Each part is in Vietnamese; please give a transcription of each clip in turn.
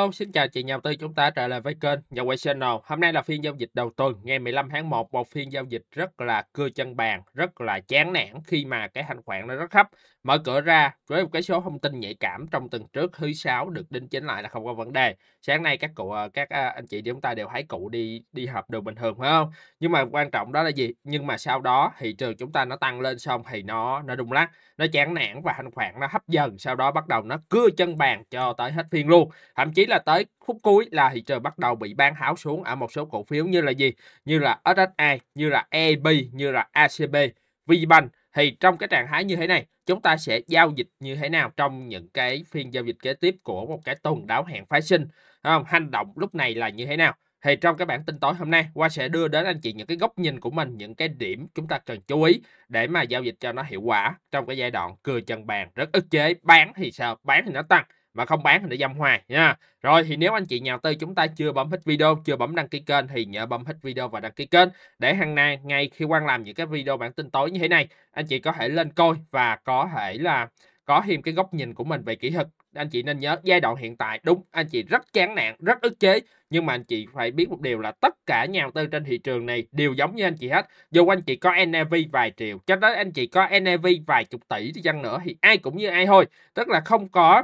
Hello, xin chào chị nhà đầu tư chúng ta trở lại với kênh Nhà Quay Channel. Hôm nay là phiên giao dịch đầu tuần ngày 15 tháng 1, một phiên giao dịch rất là cưa chân bàn, rất là chán nản khi mà cái thanh khoản nó rất thấp Mở cửa ra với một cái số thông tin nhạy cảm trong tuần trước thứ sáu được đính chính lại là không có vấn đề. Sáng nay các cụ ờ, các ờ, anh chị chúng ta đều thấy cụ đi đi họp đường bình thường phải không? Nhưng mà quan trọng đó là gì? Nhưng mà sau đó thị trường chúng ta nó tăng lên xong thì nó nó rung lắc, nó chán nản và hành khoản nó hấp dần, sau đó bắt đầu nó cưa chân bàn cho tới hết phiên luôn. Thậm chí là tới phút cuối là thị trường bắt đầu bị bán háo xuống ở một số cổ phiếu như là gì? Như là SSI, như là EB, như là ACB, VBank thì trong cái trạng thái như thế này chúng ta sẽ giao dịch như thế nào trong những cái phiên giao dịch kế tiếp của một cái tuần đáo hạn phái sinh không hành động lúc này là như thế nào thì trong cái bản tin tối hôm nay qua sẽ đưa đến anh chị những cái góc nhìn của mình những cái điểm chúng ta cần chú ý để mà giao dịch cho nó hiệu quả trong cái giai đoạn cưa chân bàn rất ức chế bán thì sao bán thì nó tăng mà không bán thì để dâm hoài nha rồi thì nếu anh chị nào tư chúng ta chưa bấm hết video chưa bấm đăng ký kênh thì nhớ bấm hết video và đăng ký kênh để hàng ngày ngay khi quan làm những cái video bản tin tối như thế này anh chị có thể lên coi và có thể là có thêm cái góc nhìn của mình về kỹ thuật anh chị nên nhớ giai đoạn hiện tại đúng anh chị rất chán nản rất ức chế nhưng mà anh chị phải biết một điều là tất cả nhà đầu tư trên thị trường này đều giống như anh chị hết dù anh chị có NAV vài triệu cho đến anh chị có NAV vài chục tỷ đi chăng nữa thì ai cũng như ai thôi tức là không có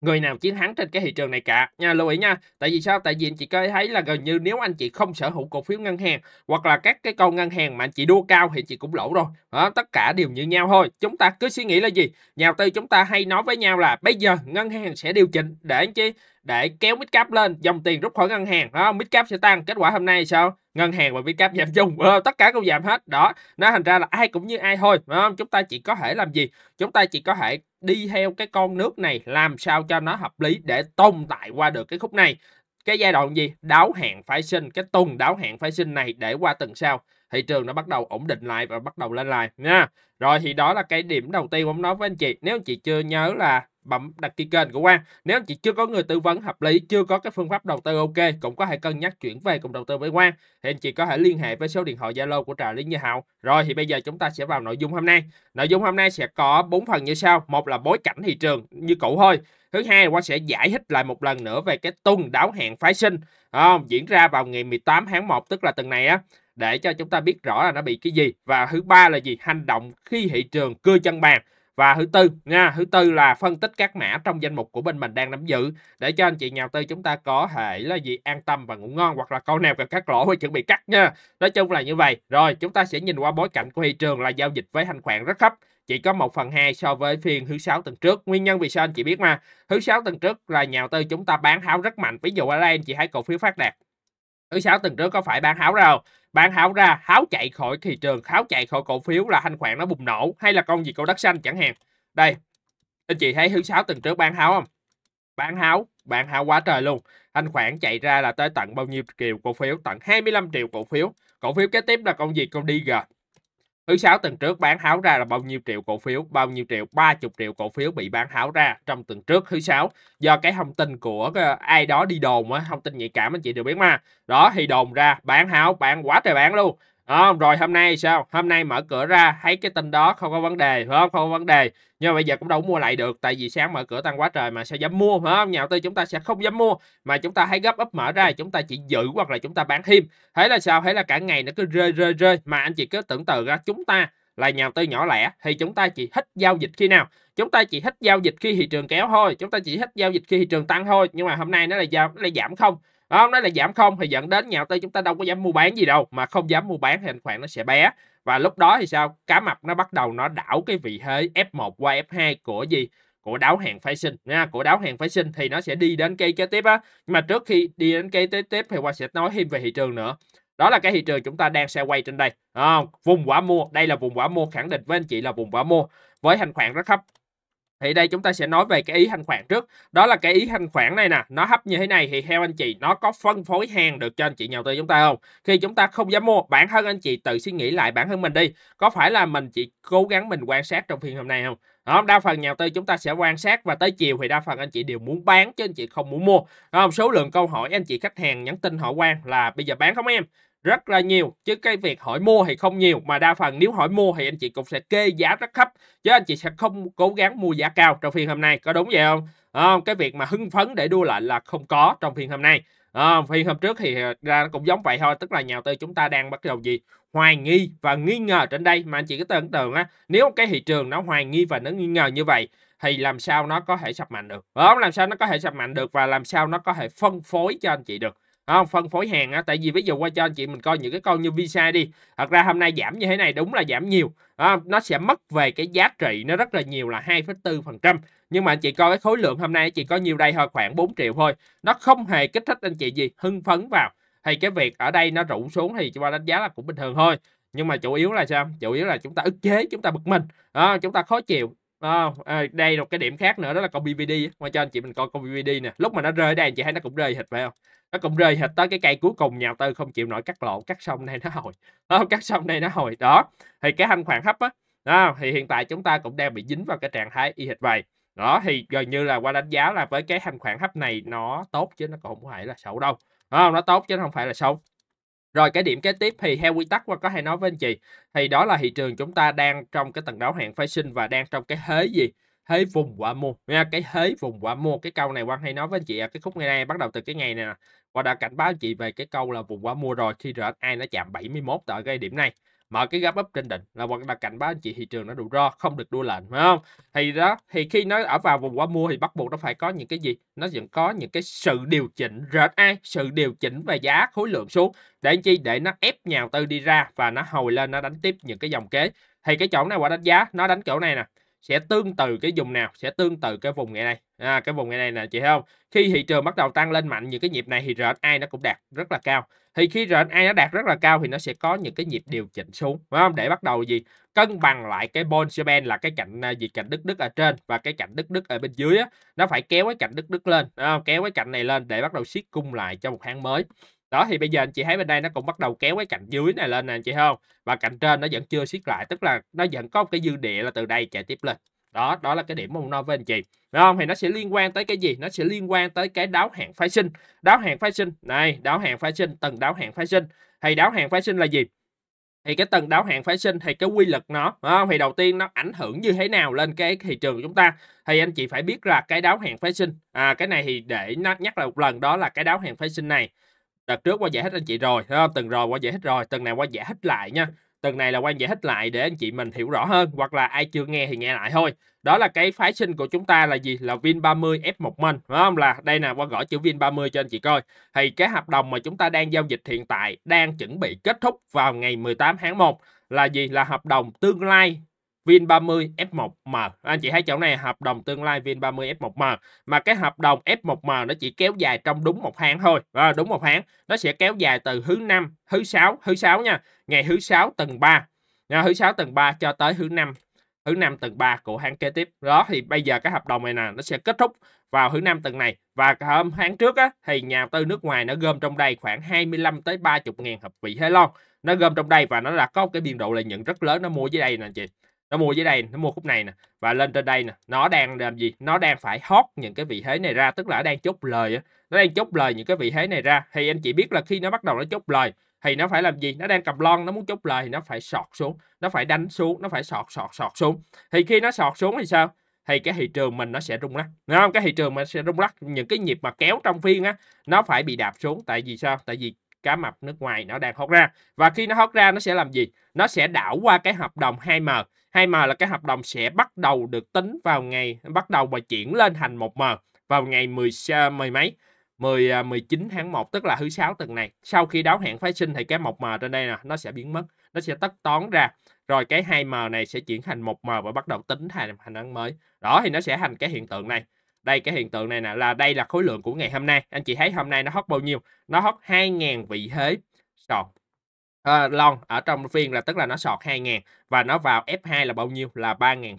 người nào chiến thắng trên cái thị trường này cả nha lưu ý nha tại vì sao tại vì anh chị có thấy là gần như nếu anh chị không sở hữu cổ phiếu ngân hàng hoặc là các cái con ngân hàng mà anh chị đua cao thì chị cũng lỗ rồi đó, tất cả đều như nhau thôi chúng ta cứ suy nghĩ là gì nhà đầu tư chúng ta hay nói với nhau là bây giờ ngân hàng sẽ điều chỉnh để anh chị để kéo midcap lên dòng tiền rút khỏi ngân hàng đó midcap sẽ tăng kết quả hôm nay sao ngân hàng và midcap giảm chung ờ, tất cả cũng giảm hết đó nó thành ra là ai cũng như ai thôi đó. chúng ta chỉ có thể làm gì chúng ta chỉ có thể đi theo cái con nước này làm sao cho nó hợp lý để tồn tại qua được cái khúc này cái giai đoạn gì đáo hạn phải sinh cái tuần đáo hạn phải sinh này để qua tuần sau thị trường nó bắt đầu ổn định lại và bắt đầu lên lại nha rồi thì đó là cái điểm đầu tiên ông nói với anh chị nếu anh chị chưa nhớ là bấm đăng ký kênh của Quang. Nếu anh chị chưa có người tư vấn hợp lý, chưa có cái phương pháp đầu tư ok, cũng có thể cân nhắc chuyển về cùng đầu tư với Quang. Thì anh chị có thể liên hệ với số điện thoại Zalo của Trà Lý Như Hậu. Rồi thì bây giờ chúng ta sẽ vào nội dung hôm nay. Nội dung hôm nay sẽ có bốn phần như sau. Một là bối cảnh thị trường như cũ thôi. Thứ hai, Quang sẽ giải thích lại một lần nữa về cái tuần đáo hạn phái sinh không? diễn ra vào ngày 18 tháng 1 tức là tuần này á để cho chúng ta biết rõ là nó bị cái gì và thứ ba là gì hành động khi thị trường cưa chân bàn và thứ tư nha thứ tư là phân tích các mã trong danh mục của bên mình đang nắm giữ để cho anh chị nhà đầu tư chúng ta có thể là gì an tâm và ngủ ngon hoặc là câu nào gặp các lỗ thì chuẩn bị cắt nha nói chung là như vậy rồi chúng ta sẽ nhìn qua bối cảnh của thị trường là giao dịch với thanh khoản rất thấp chỉ có 1 phần 2 so với phiên thứ sáu tuần trước. Nguyên nhân vì sao anh chị biết mà, thứ sáu tuần trước là nhà đầu tư chúng ta bán tháo rất mạnh. Ví dụ ở đây anh chị thấy cổ phiếu phát đạt thứ sáu tuần trước có phải bán háo ra không bán háo ra háo chạy khỏi thị trường háo chạy khỏi cổ phiếu là thanh khoản nó bùng nổ hay là con gì cổ đất xanh chẳng hạn đây anh chị thấy thứ sáu tuần trước bán háo không bán háo bán háo quá trời luôn thanh khoản chạy ra là tới tận bao nhiêu triệu cổ phiếu tận 25 triệu cổ phiếu cổ phiếu kế tiếp là con gì con DG Thứ sáu tuần trước bán tháo ra là bao nhiêu triệu cổ phiếu, bao nhiêu triệu, 30 triệu cổ phiếu bị bán tháo ra trong tuần trước thứ sáu do cái thông tin của ờ, ai đó đi đồn á, thông tin nhạy cảm anh chị đều biết mà. Đó thì đồn ra bán tháo, bán quá trời bán luôn đó rồi hôm nay sao hôm nay mở cửa ra thấy cái tin đó không có vấn đề phải không không có vấn đề nhưng mà bây giờ cũng đâu mua lại được tại vì sáng mở cửa tăng quá trời mà sao dám mua phải không nhà đầu tư chúng ta sẽ không dám mua mà chúng ta hãy gấp ấp mở ra chúng ta chỉ giữ hoặc là chúng ta bán thêm thế là sao thế là cả ngày nó cứ rơi rơi rơi mà anh chị cứ tưởng tượng ra chúng ta là nhà đầu tư nhỏ lẻ thì chúng ta chỉ thích giao dịch khi nào chúng ta chỉ thích giao dịch khi thị trường kéo thôi chúng ta chỉ thích giao dịch khi thị trường tăng thôi nhưng mà hôm nay nó là giao nó là giảm không đó, không nói là giảm không thì dẫn đến nhà đầu tư chúng ta đâu có dám mua bán gì đâu mà không dám mua bán thì thanh khoản nó sẽ bé và lúc đó thì sao cá mập nó bắt đầu nó đảo cái vị thế F1 qua F2 của gì của đáo hàng phái sinh nha của đáo hàng phái sinh thì nó sẽ đi đến cây kế tiếp á nhưng mà trước khi đi đến cây kế tiếp thì qua sẽ nói thêm về thị trường nữa đó là cái thị trường chúng ta đang xe quay trên đây à, vùng quả mua đây là vùng quả mua khẳng định với anh chị là vùng quả mua với thanh khoản rất thấp thì đây chúng ta sẽ nói về cái ý thanh khoản trước. Đó là cái ý thanh khoản này nè, nó hấp như thế này thì theo anh chị nó có phân phối hàng được cho anh chị nhà đầu tư chúng ta không? Khi chúng ta không dám mua, bản thân anh chị tự suy nghĩ lại bản thân mình đi. Có phải là mình chỉ cố gắng mình quan sát trong phiên hôm nay không? đa phần nhà đầu tư chúng ta sẽ quan sát và tới chiều thì đa phần anh chị đều muốn bán chứ anh chị không muốn mua. Đó, số lượng câu hỏi anh chị khách hàng nhắn tin hỏi quan là bây giờ bán không em? rất là nhiều chứ cái việc hỏi mua thì không nhiều mà đa phần nếu hỏi mua thì anh chị cũng sẽ kê giá rất thấp chứ anh chị sẽ không cố gắng mua giá cao trong phiên hôm nay có đúng vậy không à, cái việc mà hưng phấn để đua lại là không có trong phiên hôm nay à, phiên hôm trước thì ờ, ra cũng giống vậy thôi tức là nhà đầu tư chúng ta đang bắt đầu gì hoài nghi và nghi ngờ trên đây mà anh chị cứ tưởng tượng á nếu cái thị trường nó hoài nghi và nó nghi ngờ như vậy thì làm sao nó có thể sập mạnh được không làm sao nó có thể sập mạnh được và làm sao nó có thể phân phối cho anh chị được không phân phối hàng á tại vì bây giờ qua cho anh chị mình coi những cái con như visa đi thật ra hôm nay giảm như thế này đúng là giảm nhiều à, nó sẽ mất về cái giá trị nó rất là nhiều là 2,4% nhưng mà anh chị coi cái khối lượng hôm nay anh chị có nhiều đây thôi khoảng 4 triệu thôi nó không hề kích thích anh chị gì hưng phấn vào thì cái việc ở đây nó rủ xuống thì chúng ta đánh giá là cũng bình thường thôi nhưng mà chủ yếu là sao chủ yếu là chúng ta ức chế chúng ta bực mình à, chúng ta khó chịu À, à, đây là một cái điểm khác nữa đó là con BVD ngoài cho anh chị mình coi con BVD nè lúc mà nó rơi đây anh chị thấy nó cũng rơi thịt phải không nó cũng rơi thịt tới cái cây cuối cùng nhà tư không chịu nổi cắt lộn cắt xong đây nó hồi đó, cắt xong đây nó hồi đó thì cái thanh khoản hấp á đó, thì hiện tại chúng ta cũng đang bị dính vào cái trạng thái y hệt vậy đó thì gần như là qua đánh giá là với cái thanh khoản hấp này nó tốt chứ nó cũng không phải là xấu đâu đó, nó tốt chứ nó không phải là xấu rồi cái điểm kế tiếp thì theo quy tắc qua có hay nói với anh chị thì đó là thị trường chúng ta đang trong cái tầng đáo hạn phái sinh và đang trong cái hế gì? Hế vùng quả mua. Nha, cái hế vùng quả mua cái câu này quan hay nói với anh chị ở cái khúc ngày nay bắt đầu từ cái ngày này nè. Qua đã cảnh báo anh chị về cái câu là vùng quả mua rồi khi rồi ai nó chạm 71 tại cái điểm này mở cái gap up trên đỉnh là hoặc là cảnh báo anh chị thị trường nó đủ ro không được đua lệnh phải không thì đó thì khi nó ở vào vùng quá mua thì bắt buộc nó phải có những cái gì nó vẫn có những cái sự điều chỉnh RSI sự điều chỉnh về giá khối lượng xuống để anh chi để nó ép nhà tư đi ra và nó hồi lên nó đánh tiếp những cái dòng kế thì cái chỗ này quả đánh giá nó đánh chỗ này nè sẽ tương tự cái vùng nào sẽ tương tự cái vùng ngày này à, cái vùng ngày này nè chị thấy không khi thị trường bắt đầu tăng lên mạnh những cái nhịp này thì RSI nó cũng đạt rất là cao thì khi RSI nó đạt rất là cao thì nó sẽ có những cái nhịp điều chỉnh xuống phải không để bắt đầu gì cân bằng lại cái Bollinger Band là cái cạnh à, gì cạnh đứt đứt ở trên và cái cạnh đứt đứt ở bên dưới á, nó phải kéo cái cạnh đứt đứt lên à, kéo cái cạnh này lên để bắt đầu siết cung lại cho một tháng mới đó thì bây giờ anh chị thấy bên đây nó cũng bắt đầu kéo cái cạnh dưới này lên nè anh chị không và cạnh trên nó vẫn chưa siết lại tức là nó vẫn có một cái dư địa là từ đây chạy tiếp lên đó đó là cái điểm mong nói với anh chị đúng không thì nó sẽ liên quan tới cái gì nó sẽ liên quan tới cái đáo hạn phái sinh đáo hạn phái sinh này đáo hạn phái sinh tầng đáo hạn phái sinh thì đáo hạn phái sinh là gì thì cái tầng đáo hạn phái sinh thì cái quy luật nó không? thì đầu tiên nó ảnh hưởng như thế nào lên cái thị trường của chúng ta thì anh chị phải biết là cái đáo hạn phái sinh à, cái này thì để nó nhắc lại một lần đó là cái đáo hạn phái sinh này đợt trước qua giải hết anh chị rồi ha? từng rồi qua giải hết rồi từng này qua giải hết lại nha tuần này là quan giải hết lại để anh chị mình hiểu rõ hơn hoặc là ai chưa nghe thì nghe lại thôi đó là cái phái sinh của chúng ta là gì là Vin 30 F1 Minh phải không là đây nè qua gõ chữ Vin 30 cho anh chị coi thì cái hợp đồng mà chúng ta đang giao dịch hiện tại đang chuẩn bị kết thúc vào ngày 18 tháng 1 là gì là hợp đồng tương lai Vin30 F1M. Anh chị thấy chỗ này hợp đồng tương lai Vin30 F1M mà cái hợp đồng F1M nó chỉ kéo dài trong đúng một tháng thôi. À, đúng một tháng. Nó sẽ kéo dài từ thứ năm, thứ sáu, thứ sáu nha. Ngày thứ sáu tuần 3. Nha, thứ sáu tuần 3 cho tới thứ năm thứ năm tuần 3 của tháng kế tiếp. Đó thì bây giờ cái hợp đồng này nè nó sẽ kết thúc vào thứ năm tuần này và hôm tháng trước á, thì nhà tư nước ngoài nó gom trong đây khoảng 25 tới 30 ngàn hợp vị Thái Long. Nó gom trong đây và nó là có cái biên độ lợi nhuận rất lớn nó mua dưới đây nè chị nó mua dưới đây nó mua khúc này nè và lên trên đây nè nó đang làm gì nó đang phải hót những cái vị thế này ra tức là nó đang chốt lời nó đang chốt lời những cái vị thế này ra thì anh chị biết là khi nó bắt đầu nó chốt lời thì nó phải làm gì nó đang cầm lon nó muốn chốt lời thì nó phải sọt xuống nó phải đánh xuống nó phải sọt sọt sọt xuống thì khi nó sọt xuống thì sao thì cái thị trường mình nó sẽ rung lắc đúng không cái thị trường mình sẽ rung lắc những cái nhịp mà kéo trong phiên á nó phải bị đạp xuống tại vì sao tại vì cá mập nước ngoài nó đang hót ra và khi nó hót ra nó sẽ làm gì nó sẽ đảo qua cái hợp đồng 2M 2m là cái hợp đồng sẽ bắt đầu được tính vào ngày bắt đầu và chuyển lên thành 1m vào ngày 10 à, mười mấy 10 19 à, tháng 1 tức là thứ sáu tuần này. Sau khi đáo hạn phái sinh thì cái 1M trên đây nè nó sẽ biến mất, nó sẽ tất toán ra. Rồi cái 2M này sẽ chuyển thành 1M và bắt đầu tính thành hành án mới. Đó thì nó sẽ thành cái hiện tượng này. Đây cái hiện tượng này nè là đây là khối lượng của ngày hôm nay. Anh chị thấy hôm nay nó hót bao nhiêu? Nó hot 2000 vị thế. Rồi uh, ờ, long ở trong phiên là tức là nó sọt 2.000 và nó vào F2 là bao nhiêu là 3.400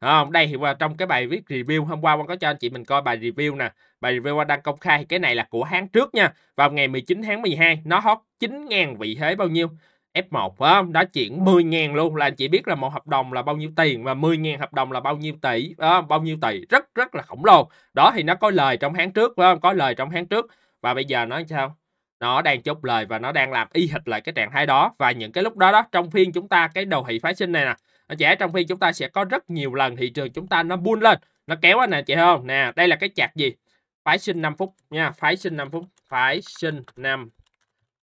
không? Đây thì trong cái bài viết review hôm qua Quang có cho anh chị mình coi bài review nè. Bài review đang công khai cái này là của tháng trước nha. Vào ngày 19 tháng 12 nó hot 9.000 vị thế bao nhiêu? F1 phải không? Đó chuyển 10.000 luôn là anh chị biết là một hợp đồng là bao nhiêu tiền và 10.000 hợp đồng là bao nhiêu tỷ, đó, bao nhiêu tỷ rất rất là khổng lồ. Đó thì nó có lời trong tháng trước phải không? Có lời trong tháng trước và bây giờ nó sao? nó đang chốt lời và nó đang làm y hệt lại cái trạng thái đó và những cái lúc đó đó trong phiên chúng ta cái đầu thị phái sinh này nè nó trẻ trong phiên chúng ta sẽ có rất nhiều lần thị trường chúng ta nó buôn lên nó kéo anh nè chị không nè đây là cái chạc gì phái sinh 5 phút nha phái sinh 5 phút phái sinh 5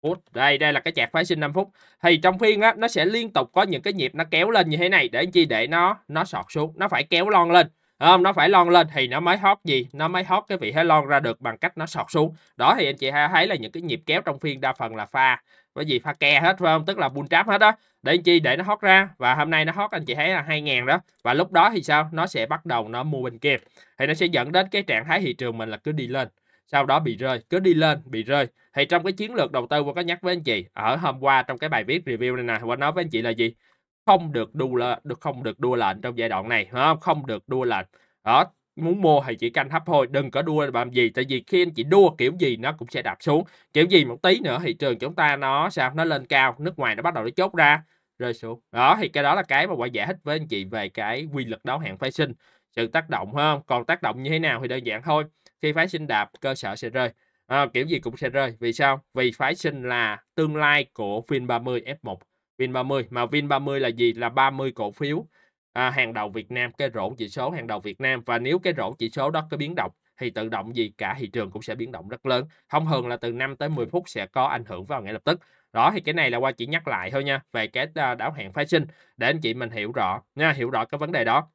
phút đây đây là cái chạc phái sinh 5 phút thì trong phiên á nó sẽ liên tục có những cái nhịp nó kéo lên như thế này để chị để nó nó sọt xuống nó phải kéo lon lên không nó phải lon lên thì nó mới hót gì nó mới hót cái vị thế lon ra được bằng cách nó sọt xuống đó thì anh chị thấy là những cái nhịp kéo trong phiên đa phần là pha bởi vì pha ke hết phải không tức là bull trap hết đó để anh chị để nó hót ra và hôm nay nó hót anh chị thấy là 2.000 đó và lúc đó thì sao nó sẽ bắt đầu nó mua bên kia thì nó sẽ dẫn đến cái trạng thái thị trường mình là cứ đi lên sau đó bị rơi cứ đi lên bị rơi thì trong cái chiến lược đầu tư Quang có nhắc với anh chị ở hôm qua trong cái bài viết review này nè Quang nói với anh chị là gì không được đua là được không được đua lệnh trong giai đoạn này ha? không được đua lệnh đó muốn mua thì chỉ canh hấp thôi đừng có đua làm gì tại vì khi anh chị đua kiểu gì nó cũng sẽ đạp xuống kiểu gì một tí nữa thị trường chúng ta nó sao nó lên cao nước ngoài nó bắt đầu nó chốt ra rơi xuống đó thì cái đó là cái mà quả giải thích với anh chị về cái quy luật đáo hạn phái sinh sự tác động hơn còn tác động như thế nào thì đơn giản thôi khi phái sinh đạp cơ sở sẽ rơi à, kiểu gì cũng sẽ rơi vì sao vì phái sinh là tương lai của vin 30 f1 Vin30 mà Vin30 là gì là 30 cổ phiếu à, hàng đầu Việt Nam cái rổ chỉ số hàng đầu Việt Nam và nếu cái rổ chỉ số đó có biến động thì tự động gì cả thị trường cũng sẽ biến động rất lớn thông thường là từ 5 tới 10 phút sẽ có ảnh hưởng vào ngay lập tức đó thì cái này là qua chỉ nhắc lại thôi nha về cái à, đáo hạn phái sinh để anh chị mình hiểu rõ nha hiểu rõ cái vấn đề đó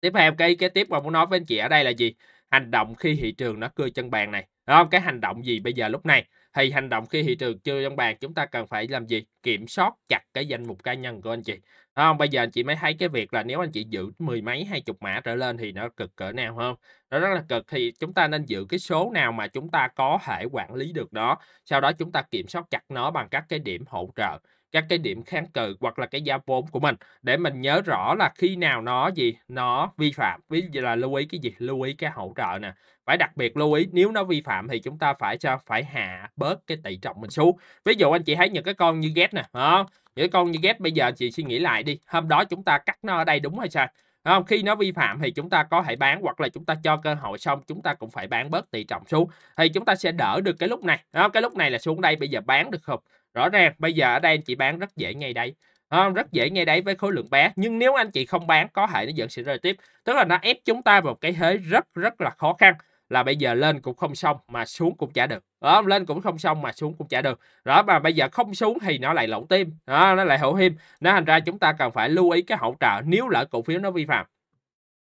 tiếp theo cái cái tiếp mà muốn nói với anh chị ở đây là gì hành động khi thị trường nó cưa chân bàn này đúng không cái hành động gì bây giờ lúc này thì hành động khi thị trường chưa trong bàn chúng ta cần phải làm gì kiểm soát chặt cái danh mục cá nhân của anh chị không bây giờ anh chị mới thấy cái việc là nếu anh chị giữ mười mấy hai chục mã trở lên thì nó cực cỡ nào không nó rất là cực thì chúng ta nên giữ cái số nào mà chúng ta có thể quản lý được đó sau đó chúng ta kiểm soát chặt nó bằng các cái điểm hỗ trợ các cái điểm kháng cự hoặc là cái giá vốn của mình để mình nhớ rõ là khi nào nó gì nó vi phạm ví dụ là lưu ý cái gì lưu ý cái hỗ trợ nè phải đặc biệt lưu ý nếu nó vi phạm thì chúng ta phải sao phải hạ bớt cái tỷ trọng mình xuống ví dụ anh chị thấy những cái con như ghép nè không những con như ghép bây giờ chị suy nghĩ lại đi hôm đó chúng ta cắt nó ở đây đúng hay sai không? khi nó vi phạm thì chúng ta có thể bán hoặc là chúng ta cho cơ hội xong chúng ta cũng phải bán bớt tỷ trọng xuống thì chúng ta sẽ đỡ được cái lúc này đó, cái lúc này là xuống đây bây giờ bán được không rõ ràng bây giờ ở đây anh chị bán rất dễ ngay đây không? rất dễ ngay đây với khối lượng bé nhưng nếu anh chị không bán có thể nó vẫn sẽ rơi tiếp tức là nó ép chúng ta vào cái thế rất rất là khó khăn là bây giờ lên cũng không xong mà xuống cũng chả được đó, lên cũng không xong mà xuống cũng chả được đó mà bây giờ không xuống thì nó lại lỗ tim đó, nó lại hậu hiêm nó thành ra chúng ta cần phải lưu ý cái hỗ trợ nếu lỡ cổ phiếu nó vi phạm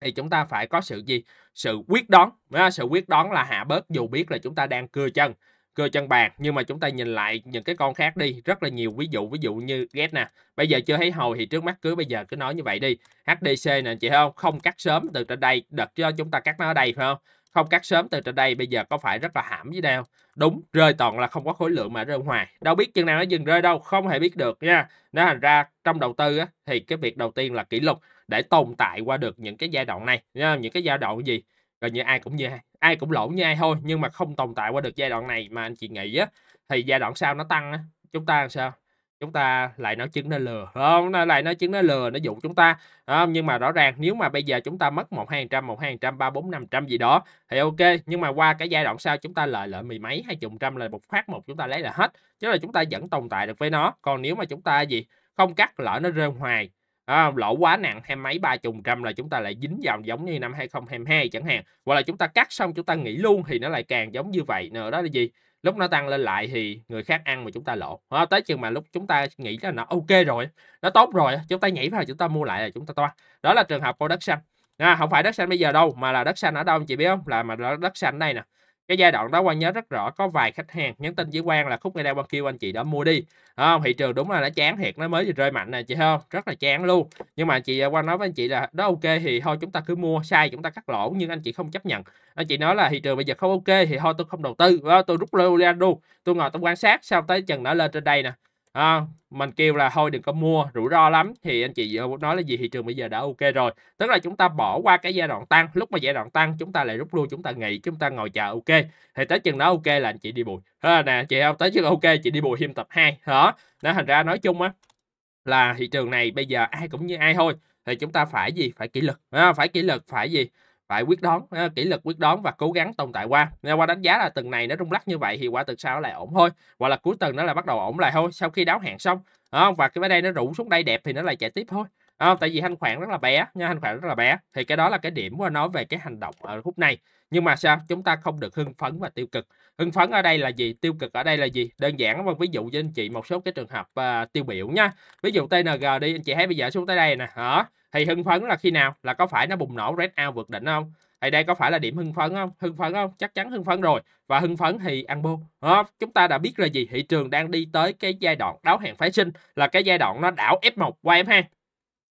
thì chúng ta phải có sự gì sự quyết đoán sự quyết đoán là hạ bớt dù biết là chúng ta đang cưa chân cưa chân bàn nhưng mà chúng ta nhìn lại những cái con khác đi rất là nhiều ví dụ ví dụ như get nè bây giờ chưa thấy hồi thì trước mắt cứ bây giờ cứ nói như vậy đi hdc nè chị thấy không không cắt sớm từ trên đây đợt cho chúng ta cắt nó ở đây phải không không cắt sớm từ trên đây bây giờ có phải rất là hãm với đeo đúng rơi toàn là không có khối lượng mà rơi hoài đâu biết chừng nào nó dừng rơi đâu không hề biết được nha nó thành ra trong đầu tư á, thì cái việc đầu tiên là kỷ lục để tồn tại qua được những cái giai đoạn này nha những cái giai đoạn gì gần như ai cũng như ai ai cũng lỗ như ai thôi nhưng mà không tồn tại qua được giai đoạn này mà anh chị nghĩ á thì giai đoạn sau nó tăng á chúng ta làm sao chúng ta lại nói chứng nó lừa không nó lại nói chứng nó lừa nó dụ chúng ta không? nhưng mà rõ ràng nếu mà bây giờ chúng ta mất một hai trăm một hai trăm ba bốn năm trăm gì đó thì ok nhưng mà qua cái giai đoạn sau chúng ta lợi lợi mười mấy hai chục trăm là một phát một chúng ta lấy là hết chứ là chúng ta vẫn tồn tại được với nó còn nếu mà chúng ta gì không cắt lỡ nó rơi hoài à, lỗ quá nặng hai mấy ba chục trăm là chúng ta lại dính vào giống như năm 2022 chẳng hạn hoặc là chúng ta cắt xong chúng ta nghỉ luôn thì nó lại càng giống như vậy nữa đó là gì lúc nó tăng lên lại thì người khác ăn mà chúng ta lộ à, tới chừng mà lúc chúng ta nghĩ là nó ok rồi nó tốt rồi chúng ta nhảy vào chúng ta mua lại là chúng ta toa đó là trường hợp của đất xanh à, không phải đất xanh bây giờ đâu mà là đất xanh ở đâu chị biết không là mà đất xanh đây nè cái giai đoạn đó quan nhớ rất rõ có vài khách hàng nhắn tin với quan là khúc ngay đang quan kêu anh chị đã mua đi không thị trường đúng là đã chán thiệt nó mới rơi mạnh nè chị không rất là chán luôn nhưng mà chị à, quan nói với anh chị là đó ok thì thôi chúng ta cứ mua sai chúng ta cắt lỗ nhưng anh chị không chấp nhận anh chị nói là thị trường bây giờ không ok thì thôi tôi không đầu tư tôi rút lô ra luôn tôi ngồi tôi quan sát sau tới chừng nó lên trên đây nè à, mình kêu là thôi đừng có mua rủi ro lắm thì anh chị cũng nói là gì thị trường bây giờ đã ok rồi tức là chúng ta bỏ qua cái giai đoạn tăng lúc mà giai đoạn tăng chúng ta lại rút lui chúng ta nghỉ chúng ta ngồi chờ ok thì tới chừng đó ok là anh chị đi bùi à, nè chị không tới chừng ok chị đi bùi hiêm tập 2 đó đó thành ra nói chung á là thị trường này bây giờ ai cũng như ai thôi thì chúng ta phải gì phải kỷ luật à, phải kỷ luật phải gì phải quyết đoán ờ, kỷ lực quyết đoán và cố gắng tồn tại qua nên qua đánh giá là tuần này nó rung lắc như vậy thì qua tuần sau nó lại ổn thôi hoặc là cuối tuần nó là bắt đầu ổn lại thôi sau khi đáo hạn xong không và cái bên đây nó rủ xuống đây đẹp thì nó lại chạy tiếp thôi không tại vì thanh khoản rất là bé nha thanh khoản rất là bé thì cái đó là cái điểm mà nói về cái hành động ở khúc này nhưng mà sao chúng ta không được hưng phấn và tiêu cực hưng phấn ở đây là gì tiêu cực ở đây là gì đơn giản mà ví dụ cho anh chị một số cái trường hợp uh, tiêu biểu nha ví dụ tng đi anh chị thấy bây giờ xuống tới đây nè hả thì hưng phấn là khi nào là có phải nó bùng nổ red out vượt đỉnh không thì đây có phải là điểm hưng phấn không hưng phấn không chắc chắn hưng phấn rồi và hưng phấn thì ăn bô chúng ta đã biết là gì thị trường đang đi tới cái giai đoạn đáo hạn phái sinh là cái giai đoạn nó đảo f1 qua em ha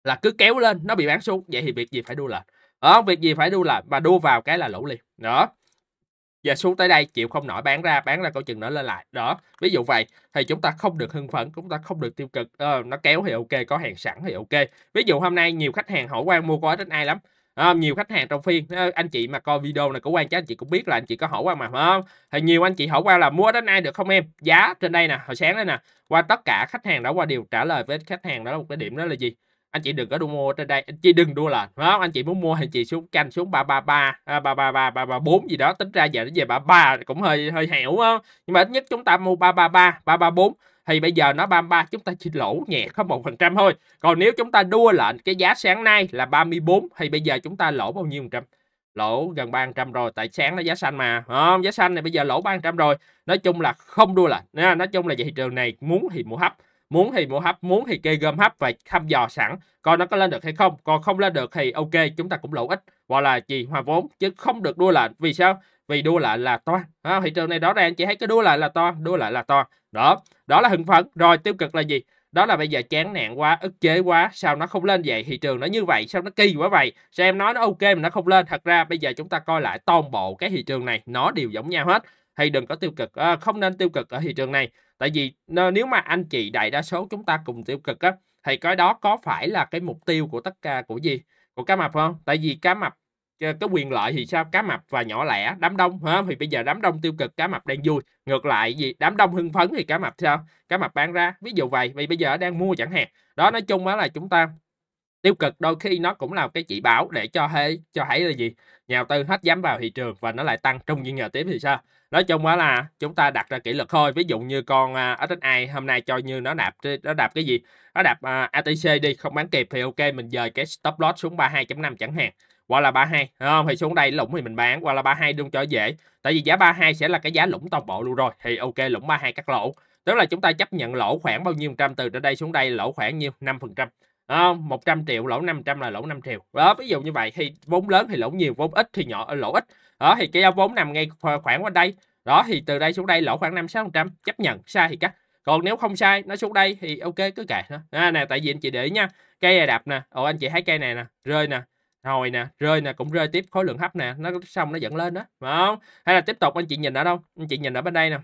là cứ kéo lên nó bị bán xuống vậy thì việc gì phải đua lệnh đó, việc gì phải đua lại? mà đua vào cái là lỗ liền đó và xuống tới đây chịu không nổi bán ra bán ra câu chừng nữa lên lại đó ví dụ vậy thì chúng ta không được hưng phấn chúng ta không được tiêu cực ờ, nó kéo thì ok có hàng sẵn thì ok ví dụ hôm nay nhiều khách hàng hỏi quan mua coi đến ai lắm À, nhiều khách hàng trong phiên ờ, anh chị mà coi video này của quan chắc anh chị cũng biết là anh chị có hỏi qua mà phải không thì nhiều anh chị hỏi qua là mua đến ai được không em giá trên đây nè hồi sáng đây nè qua tất cả khách hàng đã qua đều trả lời với khách hàng đó là một cái điểm đó là gì anh chị đừng có đua mua trên đây anh chị đừng đua lệnh phải anh chị muốn mua anh chị xuống canh xuống ba ba ba à, ba ba ba ba ba bốn gì đó tính ra giờ nó về ba ba cũng hơi hơi hẻo không nhưng mà ít nhất chúng ta mua ba ba ba ba ba bốn thì bây giờ nó 33 chúng ta chỉ lỗ nhẹ có một phần trăm thôi còn nếu chúng ta đua lệnh cái giá sáng nay là 34 thì bây giờ chúng ta lỗ bao nhiêu phần trăm lỗ gần 300 rồi tại sáng nó giá xanh mà không giá xanh này bây giờ lỗ 300 rồi nói chung là không đua lệnh nói chung là thị trường này muốn thì mua hấp muốn thì mua hấp muốn thì kê gom hấp và thăm dò sẵn coi nó có lên được hay không còn không lên được thì ok chúng ta cũng lỗ ít gọi là gì hòa vốn chứ không được đua lệnh vì sao vì đua lại là to à, thị trường này rõ ràng chị thấy cái đua lại là to đua lại là to đó đó là hưng phấn rồi tiêu cực là gì đó là bây giờ chán nản quá ức chế quá sao nó không lên vậy thị trường nó như vậy sao nó kỳ quá vậy sao em nói nó ok mà nó không lên thật ra bây giờ chúng ta coi lại toàn bộ cái thị trường này nó đều giống nhau hết thì đừng có tiêu cực ờ, không nên tiêu cực ở thị trường này tại vì nếu mà anh chị đại đa số chúng ta cùng tiêu cực á thì cái đó có phải là cái mục tiêu của tất cả của gì của cá mập không tại vì cá mập ờ, cái quyền lợi thì sao cá mập và nhỏ lẻ đám đông hả thì bây giờ đám đông tiêu cực cá mập đang vui ngược lại gì đám đông hưng phấn thì cá mập sao cá mập bán ra ví dụ vậy vì bây giờ đang mua chẳng hạn đó nói chung á là chúng ta tiêu cực đôi khi nó cũng là cái chỉ báo để cho hay cho thấy là gì nhà đầu tư hết dám vào thị trường và nó lại tăng trong những ngày tiếp thì sao nói chung đó là chúng ta đặt ra kỷ luật thôi ví dụ như con à, SSI hôm nay cho như nó đạp nó đạp cái gì nó đạp à, ATC đi không bán kịp thì ok mình dời cái stop loss xuống 32.5 chẳng hạn qua là 32 không thì xuống đây lũng thì mình bán qua là 32 luôn cho dễ tại vì giá 32 sẽ là cái giá lũng toàn bộ luôn rồi thì ok lũng 32 cắt lỗ tức là chúng ta chấp nhận lỗ khoảng bao nhiêu phần trăm từ trên đây xuống đây lỗ khoảng nhiêu 5% không? 100 triệu lỗ 500 là lỗ 5 triệu. Đó, ví dụ như vậy thì vốn lớn thì lỗ nhiều, vốn ít thì nhỏ ờ, lỗ ít. Đó thì cái vốn nằm ngay khoảng qua đây. Đó thì từ đây xuống đây lỗ khoảng 5 trăm chấp nhận, sai thì cắt. Còn nếu không sai nó xuống đây thì ok cứ kệ nó. À, nè tại vì anh chị để nha, cây này đạp nè, ồ anh chị thấy cây này nè, rơi nè, hồi nè rơi nè cũng rơi tiếp khối lượng hấp nè nó xong nó dẫn lên đó phải không hay là tiếp tục anh chị nhìn ở đâu anh chị nhìn ở bên đây nè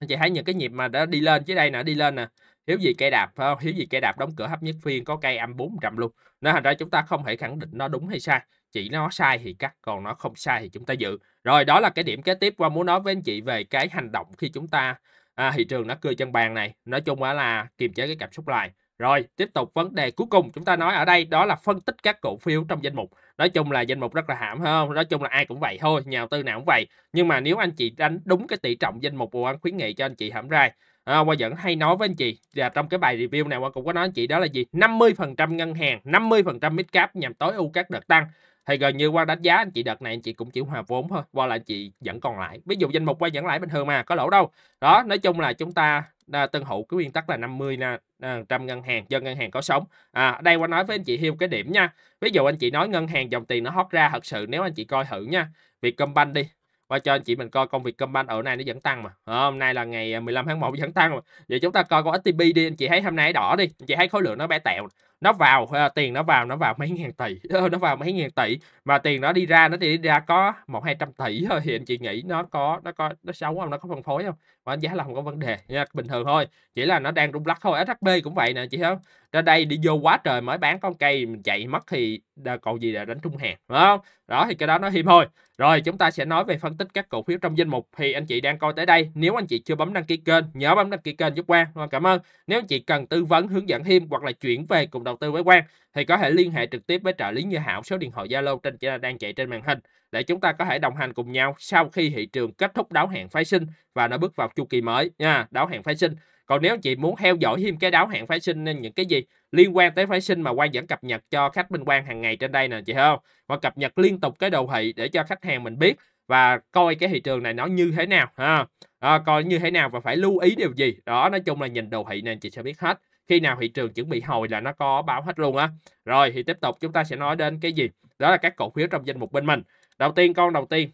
anh chị thấy những cái nhịp mà đã đi lên dưới đây nè đi lên nè thiếu gì cây đạp phải không thiếu gì cây đạp đóng cửa hấp nhất phiên có cây âm 400 luôn nên thành ra chúng ta không thể khẳng định nó đúng hay sai chỉ nó sai thì cắt còn nó không sai thì chúng ta giữ rồi đó là cái điểm kế tiếp qua muốn nói với anh chị về cái hành động khi chúng ta à, thị trường nó cưa chân bàn này nói chung là, là kiềm chế cái cảm xúc lại rồi tiếp tục vấn đề cuối cùng chúng ta nói ở đây đó là phân tích các cổ phiếu trong danh mục nói chung là danh mục rất là hãm hơn nói chung là ai cũng vậy thôi nhà đầu tư nào cũng vậy nhưng mà nếu anh chị đánh đúng cái tỷ trọng danh mục của anh khuyến nghị cho anh chị hãm ra à, Qua vẫn hay nói với anh chị là trong cái bài review này Qua cũng có nói anh chị đó là gì 50% ngân hàng 50% midcap nhằm tối ưu các đợt tăng thì gần như qua đánh giá anh chị đợt này anh chị cũng chỉ hòa vốn thôi qua là anh chị vẫn còn lại ví dụ danh mục qua vẫn lãi bình thường mà có lỗ đâu đó nói chung là chúng ta à, tân hữu cái nguyên tắc là 50 à, trăm ngân hàng do ngân hàng có sống à, đây qua nói với anh chị hiêu cái điểm nha ví dụ anh chị nói ngân hàng dòng tiền nó hót ra thật sự nếu anh chị coi thử nha Vietcombank đi qua cho anh chị mình coi công việc Combank ở nay nó vẫn tăng mà à, hôm nay là ngày 15 à, tháng 1 vẫn tăng mà vậy chúng ta coi con STB đi anh chị thấy hôm nay đỏ đi anh chị thấy khối lượng nó bé tẹo nó vào uh, tiền nó vào nó vào mấy ngàn tỷ ờ, nó vào mấy ngàn tỷ mà tiền nó đi ra nó đi ra có một hai trăm tỷ thôi thì anh chị nghĩ nó có nó có nó xấu không nó có phân phối không mà giá là không có vấn đề nha bình thường thôi chỉ là nó đang rung lắc thôi SHB cũng vậy nè chị không ra đây đi vô quá trời mới bán con cây mình chạy mất thì còn gì là đánh trung hàng đúng không đó thì cái đó nó hiếm thôi rồi chúng ta sẽ nói về phân tích các cổ phiếu trong danh mục thì anh chị đang coi tới đây nếu anh chị chưa bấm đăng ký kênh nhớ bấm đăng ký kênh giúp quang cảm ơn nếu anh chị cần tư vấn hướng dẫn thêm hoặc là chuyển về cùng đồng đầu tư với Quang thì có thể liên hệ trực tiếp với trợ lý Như Hảo số điện thoại Zalo trên đang chạy trên màn hình để chúng ta có thể đồng hành cùng nhau sau khi thị trường kết thúc đáo hạn phái sinh và nó bước vào chu kỳ mới nha, đáo hạn phái sinh. Còn nếu chị muốn theo dõi thêm cái đáo hạn phái sinh nên những cái gì liên quan tới phái sinh mà Quang vẫn cập nhật cho khách bên Quang hàng ngày trên đây nè chị thấy không? Và cập nhật liên tục cái đồ thị để cho khách hàng mình biết và coi cái thị trường này nó như thế nào ha. À, coi như thế nào và phải lưu ý điều gì. Đó nói chung là nhìn đồ thị này chị sẽ biết hết khi nào thị trường chuẩn bị hồi là nó có báo hết luôn á rồi thì tiếp tục chúng ta sẽ nói đến cái gì đó là các cổ phiếu trong danh mục bên mình đầu tiên con đầu tiên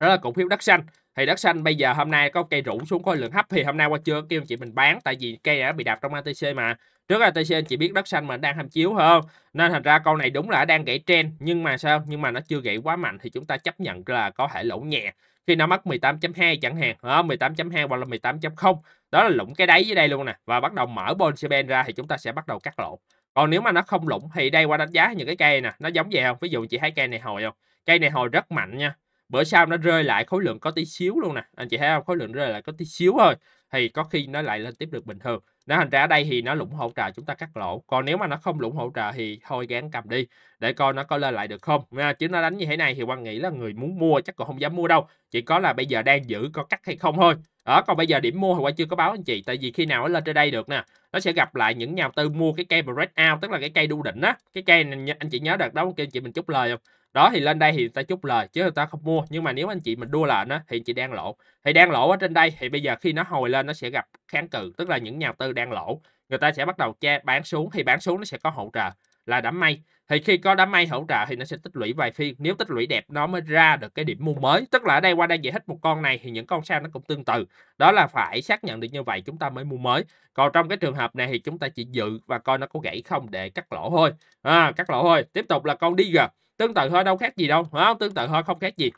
đó là cổ phiếu đất xanh thì đất xanh bây giờ hôm nay có cây rủ xuống khối lượng hấp thì hôm nay qua trưa kêu chị mình bán tại vì cây đã bị đạp trong ATC mà trước ATC anh chị biết đất xanh mà đang ham chiếu hơn nên thành ra con này đúng là đang gãy trend nhưng mà sao nhưng mà nó chưa gãy quá mạnh thì chúng ta chấp nhận là có thể lỗ nhẹ khi nó mất 18.2 chẳng hạn đó, 18.2 hoặc là 18.0 đó là lũng cái đáy dưới đây luôn nè và bắt đầu mở Bolshevik ra thì chúng ta sẽ bắt đầu cắt lỗ còn nếu mà nó không lũng thì đây qua đánh giá những cái cây nè nó giống vậy không ví dụ chị thấy cây này hồi không cây này hồi rất mạnh nha bữa sau nó rơi lại khối lượng có tí xíu luôn nè anh chị thấy không khối lượng rơi lại có tí xíu thôi thì có khi nó lại lên tiếp được bình thường nó thành ra ở đây thì nó lũng hỗ trợ chúng ta cắt lỗ còn nếu mà nó không lũng hỗ trợ thì thôi gán cầm đi để coi nó có lên lại được không à, chứ nó đánh như thế này thì quan nghĩ là người muốn mua chắc còn không dám mua đâu chỉ có là bây giờ đang giữ có cắt hay không thôi đó còn bây giờ điểm mua thì qua chưa có báo anh chị tại vì khi nào nó lên trên đây được nè nó sẽ gặp lại những nhà tư mua cái cây breakout tức là cái cây đu đỉnh á cái cây này, anh chị nhớ đợt đó kia chị mình chút lời không đó thì lên đây thì ta chốt lời chứ người ta không mua nhưng mà nếu anh chị mình đua lệnh á thì chị đang lỗ thì đang lỗ ở trên đây thì bây giờ khi nó hồi lên nó sẽ gặp kháng cự tức là những nhà tư đang lỗ người ta sẽ bắt đầu che bán xuống thì bán xuống nó sẽ có hỗ trợ là đám mây thì khi có đám mây hỗ trợ thì nó sẽ tích lũy vài phiên nếu tích lũy đẹp nó mới ra được cái điểm mua mới tức là ở đây qua đây giải thích một con này thì những con sau nó cũng tương tự đó là phải xác nhận được như vậy chúng ta mới mua mới còn trong cái trường hợp này thì chúng ta chỉ dự và coi nó có gãy không để cắt lỗ thôi à, cắt lỗ thôi tiếp tục là con đi gờ tương tự thôi đâu khác gì đâu đúng không tương tự thôi không khác gì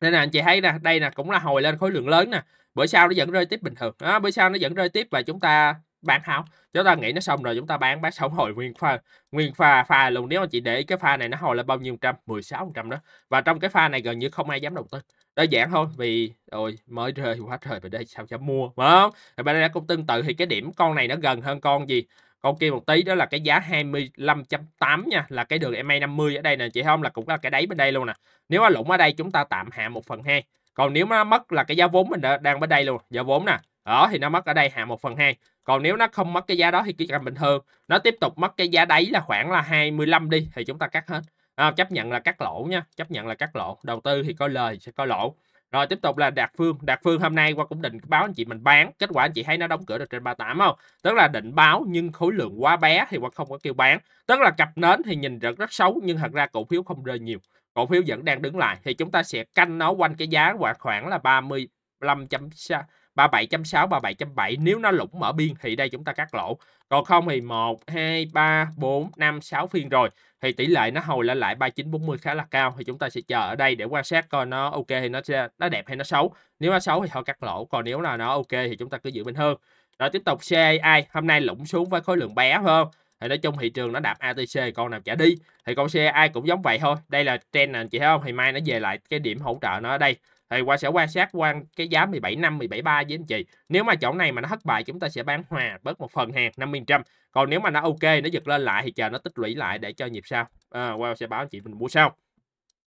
nên là anh chị thấy nè đây nè cũng là hồi lên khối lượng lớn nè bữa sau nó vẫn rơi tiếp bình thường đó, bữa sau nó vẫn rơi tiếp và chúng ta bán hao chúng ta nghĩ nó xong rồi chúng ta bán bán xong hồi nguyên pha nguyên pha pha luôn nếu mà chị để cái pha này nó hồi lên bao nhiêu trăm 16 trăm đó và trong cái pha này gần như không ai dám đầu tư đơn giản thôi vì rồi mới rơi quá trời về đây sao dám mua phải không rồi bên đây cũng tương tự thì cái điểm con này nó gần hơn con gì con kia một tí đó là cái giá 25.8 nha là cái đường MA 50 ở đây nè chị không là cũng là cái đáy bên đây luôn nè nếu mà lũng ở đây chúng ta tạm hạ một phần hai còn nếu nó mất là cái giá vốn mình đã, đang bên đây luôn giá vốn nè đó thì nó mất ở đây hạ một phần hai còn nếu nó không mất cái giá đó thì chỉ cần bình thường nó tiếp tục mất cái giá đáy là khoảng là 25 đi thì chúng ta cắt hết à, chấp nhận là cắt lỗ nha chấp nhận là cắt lỗ đầu tư thì có lời thì sẽ có lỗ rồi tiếp tục là Đạt Phương. Đạt Phương hôm nay qua cũng định báo anh chị mình bán. Kết quả anh chị thấy nó đóng cửa được trên 38 không? Tức là định báo nhưng khối lượng quá bé thì qua không có kêu bán. Tức là cặp nến thì nhìn rất rất xấu nhưng thật ra cổ phiếu không rơi nhiều. Cổ phiếu vẫn đang đứng lại thì chúng ta sẽ canh nó quanh cái giá khoảng là 35. 37.6, 37.7 nếu nó lủng mở biên thì đây chúng ta cắt lỗ. Còn không thì 1, 2, 3, 4, 5, 6 phiên rồi thì tỷ lệ nó hồi lên lại 3940 khá là cao thì chúng ta sẽ chờ ở đây để quan sát coi nó ok thì nó sẽ nó đẹp hay nó xấu nếu nó xấu thì thôi cắt lỗ còn nếu là nó ok thì chúng ta cứ giữ bình hơn rồi tiếp tục CAI hôm nay lũng xuống với khối lượng bé hơn thì nói chung thị trường nó đạp ATC con nào chả đi thì con CAI cũng giống vậy thôi đây là trend nè chị thấy không thì mai nó về lại cái điểm hỗ trợ nó ở đây thì qua sẽ quan sát quan cái giá 17 năm 17 3 với anh chị nếu mà chỗ này mà nó thất bại chúng ta sẽ bán hòa bớt một phần hàng 50 trăm còn nếu mà nó ok nó giật lên lại thì chờ nó tích lũy lại để cho nhịp sau à, qua sẽ báo anh chị mình mua sau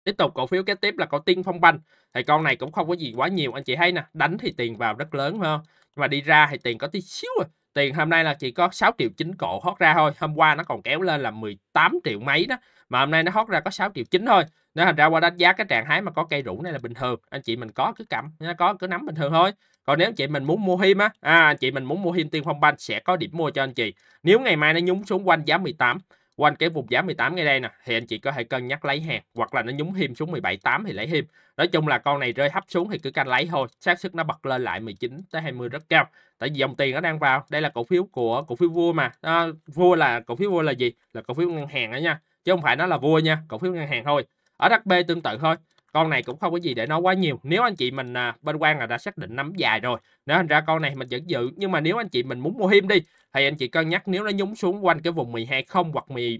tiếp tục cổ phiếu kế tiếp là cổ tiên phong banh thì con này cũng không có gì quá nhiều anh chị thấy nè đánh thì tiền vào rất lớn hơn nhưng mà đi ra thì tiền có tí xíu à tiền hôm nay là chỉ có 6 triệu chín cổ hót ra thôi hôm qua nó còn kéo lên là 18 triệu mấy đó mà hôm nay nó hót ra có 6 triệu chín thôi nên thành ra qua đánh giá cái trạng thái mà có cây rủ này là bình thường anh chị mình có cứ cầm nó có cứ nắm bình thường thôi còn nếu anh chị mình muốn mua him á à, anh chị mình muốn mua him tiên phong banh sẽ có điểm mua cho anh chị nếu ngày mai nó nhúng xuống quanh giá 18 quanh cái vùng giá 18 ngay đây nè thì anh chị có thể cân nhắc lấy hàng hoặc là nó nhúng him xuống 17 8 thì lấy him nói chung là con này rơi hấp xuống thì cứ canh lấy thôi xác sức nó bật lên lại 19 tới 20 rất cao tại vì dòng tiền nó đang vào đây là cổ phiếu của cổ phiếu vua mà à, vua là cổ phiếu vua là gì là cổ phiếu ngân hàng đó nha chứ không phải nó là vua nha cổ phiếu ngân hàng thôi ở đất B tương tự thôi. Con này cũng không có gì để nói quá nhiều. Nếu anh chị mình à, bên quan là đã xác định nắm dài rồi. Nếu anh ra con này mình vẫn giữ. Nhưng mà nếu anh chị mình muốn mua thêm đi. Thì anh chị cân nhắc nếu nó nhúng xuống quanh cái vùng 120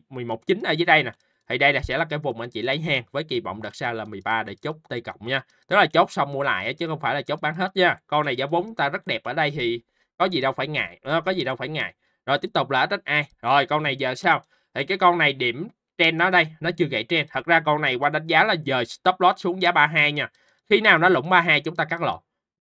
hoặc 119 ở dưới đây nè thì đây là sẽ là cái vùng anh chị lấy hàng với kỳ vọng đặt sau là 13 để chốt tây cộng nha. Tức là chốt xong mua lại chứ không phải là chốt bán hết nha. Con này giá vốn ta rất đẹp ở đây thì có gì đâu phải ngại, ờ, có gì đâu phải ngại. Rồi tiếp tục là ai Rồi con này giờ sao? Thì cái con này điểm trend nó đây nó chưa gãy trend thật ra con này qua đánh giá là giờ stop loss xuống giá 32 nha khi nào nó lũng 32 chúng ta cắt lỗ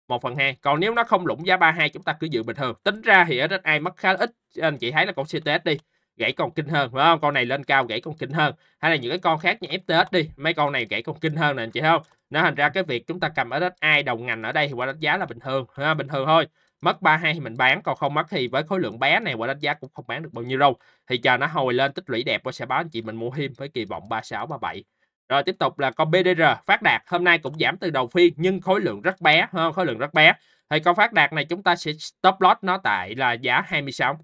1 phần 2 còn nếu nó không lũng giá 32 chúng ta cứ giữ bình thường tính ra thì ở ai mất khá ít anh chị thấy là con CTS đi gãy còn kinh hơn phải không con này lên cao gãy còn kinh hơn hay là những cái con khác như FTS đi mấy con này gãy còn kinh hơn nè anh chị không nó thành ra cái việc chúng ta cầm ở đất ai đầu ngành ở đây thì qua đánh giá là bình thường ha, bình thường thôi mất 32 thì mình bán còn không mất thì với khối lượng bé này quả đánh giá cũng không bán được bao nhiêu đâu thì chờ nó hồi lên tích lũy đẹp qua sẽ báo anh chị mình mua thêm với kỳ vọng 36 37 rồi tiếp tục là con BDR phát đạt hôm nay cũng giảm từ đầu phiên nhưng khối lượng rất bé hơn khối lượng rất bé thì con phát đạt này chúng ta sẽ stop loss nó tại là giá 26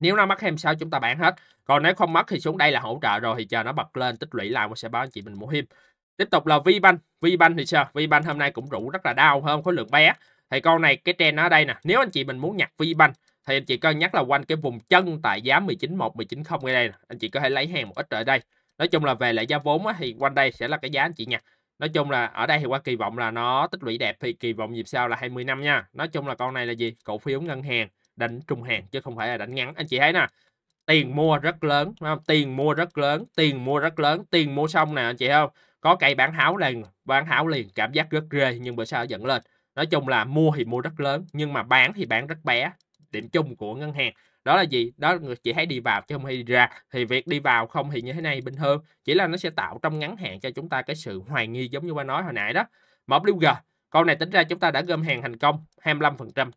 nếu nó mất 26 chúng ta bán hết còn nếu không mất thì xuống đây là hỗ trợ rồi thì chờ nó bật lên tích lũy lại sẽ báo anh chị mình mua thêm tiếp tục là VBank VBank thì sao VBank hôm nay cũng rủ rất là đau hơn khối lượng bé thì con này cái trend ở đây nè nếu anh chị mình muốn nhặt vi banh thì anh chị cân nhắc là quanh cái vùng chân tại giá 191 190 ngay đây nè. anh chị có thể lấy hàng một ít ở đây nói chung là về lại giá vốn á, thì quanh đây sẽ là cái giá anh chị nhặt nói chung là ở đây thì qua kỳ vọng là nó tích lũy đẹp thì kỳ vọng dịp sau là 20 năm nha nói chung là con này là gì cổ phiếu ngân hàng đánh trung hàng chứ không phải là đánh ngắn anh chị thấy nè tiền mua rất lớn tiền mua rất lớn tiền mua rất lớn tiền mua xong nè anh chị không có cây bán tháo liền bán tháo liền cảm giác rất ghê nhưng bữa sau dẫn lên nói chung là mua thì mua rất lớn nhưng mà bán thì bán rất bé điểm chung của ngân hàng đó là gì đó là người chỉ thấy đi vào chứ không hay đi ra thì việc đi vào không thì như thế này bình thường chỉ là nó sẽ tạo trong ngắn hạn cho chúng ta cái sự hoài nghi giống như ba nói hồi nãy đó mở lưu g con này tính ra chúng ta đã gom hàng thành công 25%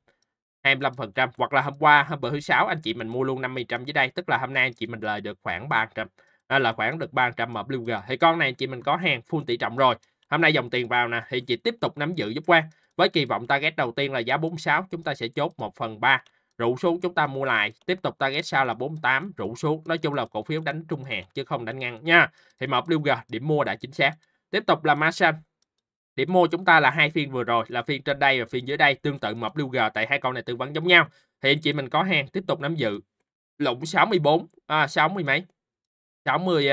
25% hoặc là hôm qua hôm bữa thứ sáu anh chị mình mua luôn 50% dưới đây tức là hôm nay anh chị mình lời được khoảng 300 nên là khoảng được 300 mở lưu g thì con này anh chị mình có hàng full tỷ trọng rồi hôm nay dòng tiền vào nè thì chị tiếp tục nắm giữ giúp quan với kỳ vọng target đầu tiên là giá 46, chúng ta sẽ chốt 1 phần 3. Rủ xuống chúng ta mua lại, tiếp tục target sau là 48, rủ xuống. Nói chung là cổ phiếu đánh trung hạn chứ không đánh ngang nha. Thì mập lưu gờ, điểm mua đã chính xác. Tiếp tục là Masan. Điểm mua chúng ta là hai phiên vừa rồi, là phiên trên đây và phiên dưới đây. Tương tự mập lưu gờ, tại hai con này tương vấn giống nhau. Thì anh chị mình có hàng, tiếp tục nắm giữ. Lụng 64, à, 60 mấy. 60,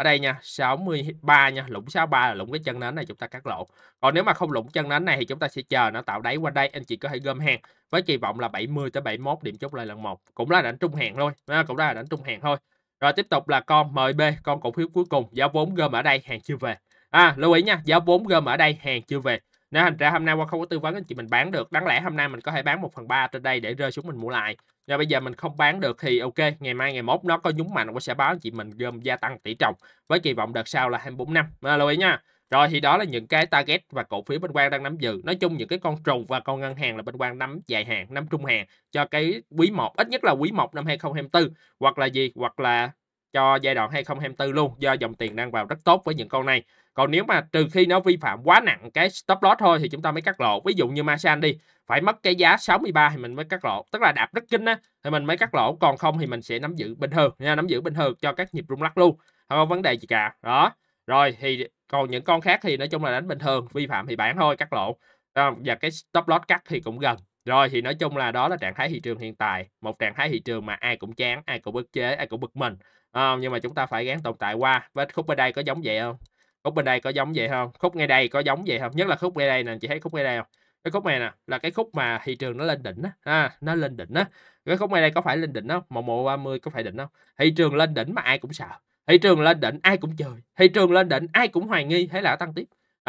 ở đây nha 63 nha lũng 63 là lũng cái chân nến này chúng ta cắt lỗ còn nếu mà không lũng chân nến này thì chúng ta sẽ chờ nó tạo đáy qua đây anh chị có thể gom hàng với kỳ vọng là 70 tới 71 điểm chốt lại lần một cũng là đánh trung hàng thôi cũng là đánh trung hàng thôi rồi tiếp tục là con MB con cổ phiếu cuối cùng giá vốn gom ở đây hàng chưa về à lưu ý nha giá vốn gom ở đây hàng chưa về nên thành ra hôm nay qua không có tư vấn anh chị mình bán được đáng lẽ hôm nay mình có thể bán một phần ba trên đây để rơi xuống mình mua lại và bây giờ mình không bán được thì ok ngày mai ngày mốt nó có nhúng mạnh nó sẽ báo anh chị mình gom gia tăng tỷ trọng với kỳ vọng đợt sau là 24 năm mà lưu ý nha rồi thì đó là những cái target và cổ phiếu bên Quang đang nắm giữ. Nói chung những cái con trùng và con ngân hàng là bên Quang nắm dài hạn, nắm trung hạn cho cái quý 1, ít nhất là quý 1 năm 2024 hoặc là gì, hoặc là cho giai đoạn 2024 luôn do dòng tiền đang vào rất tốt với những con này còn nếu mà trừ khi nó vi phạm quá nặng cái stop loss thôi thì chúng ta mới cắt lỗ ví dụ như Masan đi phải mất cái giá 63 thì mình mới cắt lỗ tức là đạp rất kinh á thì mình mới cắt lỗ còn không thì mình sẽ nắm giữ bình thường nha nắm giữ bình thường cho các nhịp rung lắc luôn không có vấn đề gì cả đó rồi thì còn những con khác thì nói chung là đánh bình thường vi phạm thì bán thôi cắt lỗ à, và cái stop loss cắt thì cũng gần rồi thì nói chung là đó là trạng thái thị trường hiện tại một trạng thái thị trường mà ai cũng chán ai cũng bức chế ai cũng bực mình à, nhưng mà chúng ta phải gán tồn tại qua vết khúc ở đây có giống vậy không khúc bên đây có giống vậy không khúc ngay đây có giống vậy không nhất là khúc ngay đây nè chị thấy khúc ngay đây không cái khúc này nè là cái khúc mà thị trường nó lên đỉnh á à, nó lên đỉnh á cái khúc ngay đây có phải lên đỉnh không một mùa mươi có phải đỉnh không thị trường lên đỉnh mà ai cũng sợ thị trường lên đỉnh ai cũng chơi thị trường lên đỉnh ai cũng hoài nghi thế là tăng tiếp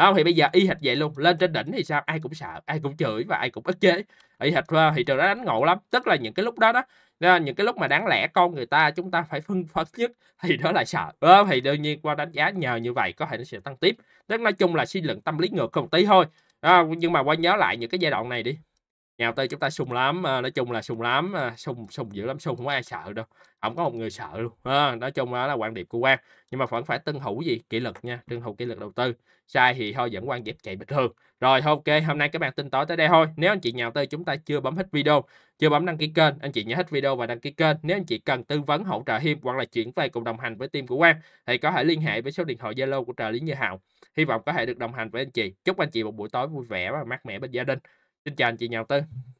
không thì bây giờ y hệt vậy luôn lên trên đỉnh thì sao ai cũng sợ ai cũng chửi và ai cũng ức chế y hệt thị trường đó đánh ngộ lắm tức là những cái lúc đó đó ờ, những cái lúc mà đáng lẽ con người ta chúng ta phải phân phấn nhất thì đó là sợ ờ, thì đương nhiên qua đánh giá nhờ như vậy có thể nó sẽ tăng tiếp tức nói chung là suy luận tâm lý ngược không tí thôi à, nhưng mà qua nhớ lại những cái giai đoạn này đi nhà đầu tư chúng ta sung lắm ờ, nói chung là sung lắm à, sung sung dữ lắm sung không có ai sợ đâu không có một người sợ luôn à, nói chung đó là quan điểm của quan nhưng mà vẫn phải tuân thủ gì kỷ luật nha tuân thủ kỷ luật đầu tư sai thì thôi vẫn quan dẹp chạy bình thường rồi ok hôm nay các bạn tin tối tới đây thôi nếu anh chị nhà đầu tư chúng ta chưa bấm hết video chưa bấm đăng ký kênh anh chị nhớ hết video và đăng ký kênh nếu anh chị cần tư vấn hỗ trợ thêm hoặc là chuyển về cùng đồng hành với team của quan thì có thể liên hệ với số điện thoại zalo của trợ lý như hào hy vọng có thể được đồng hành với anh chị chúc anh chị một buổi tối vui vẻ và mát mẻ bên gia đình xin chào anh chị nhà đầu tư